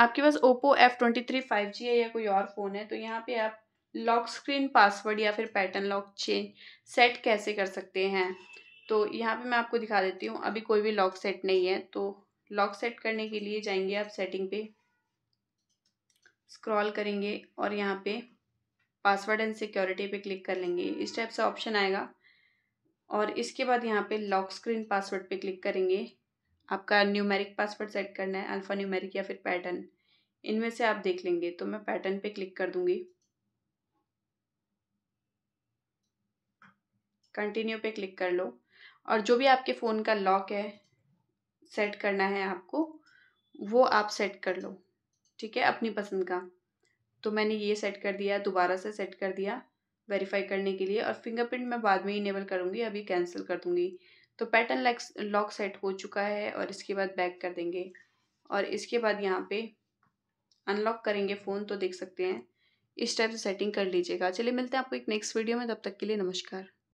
आपके पास Oppo F twenty three five G है या कोई और फ़ोन है तो यहाँ पे आप लॉक स्क्रीन पासवर्ड या फिर पैटर्न लॉक चेंज सेट कैसे कर सकते हैं तो यहाँ पे मैं आपको दिखा देती हूँ अभी कोई भी लॉक सेट नहीं है तो लॉक सेट करने के लिए जाएंगे आप सेटिंग पे स्क्रॉल करेंगे और यहाँ पे पासवर्ड एंड सिक्योरिटी पे क्लिक कर लेंगे इस टाइप से ऑप्शन आएगा और इसके बाद यहाँ पे लॉक स्क्रीन पासवर्ड पे क्लिक करेंगे आपका न्यूमेरिक पासवर्ड सेट करना है अल्फ़ा न्यूमेरिक या फिर पैटर्न इनमें से आप देख लेंगे तो मैं पैटर्न पे क्लिक कर दूंगी कंटिन्यू पे क्लिक कर लो और जो भी आपके फ़ोन का लॉक है सेट करना है आपको वो आप सेट कर लो ठीक है अपनी पसंद का तो मैंने ये सेट कर दिया दोबारा से सेट कर दिया वेरीफाई करने के लिए और फिंगरप्रिंट मैं बाद में इनेबल करूँगी अभी कैंसिल कर दूँगी तो पैटर्न लॉक सेट हो चुका है और इसके बाद बैक कर देंगे और इसके बाद यहाँ पे अनलॉक करेंगे फ़ोन तो देख सकते हैं इस टाइप से सेटिंग कर लीजिएगा चलिए मिलते हैं आपको एक नेक्स्ट वीडियो में तब तक के लिए नमस्कार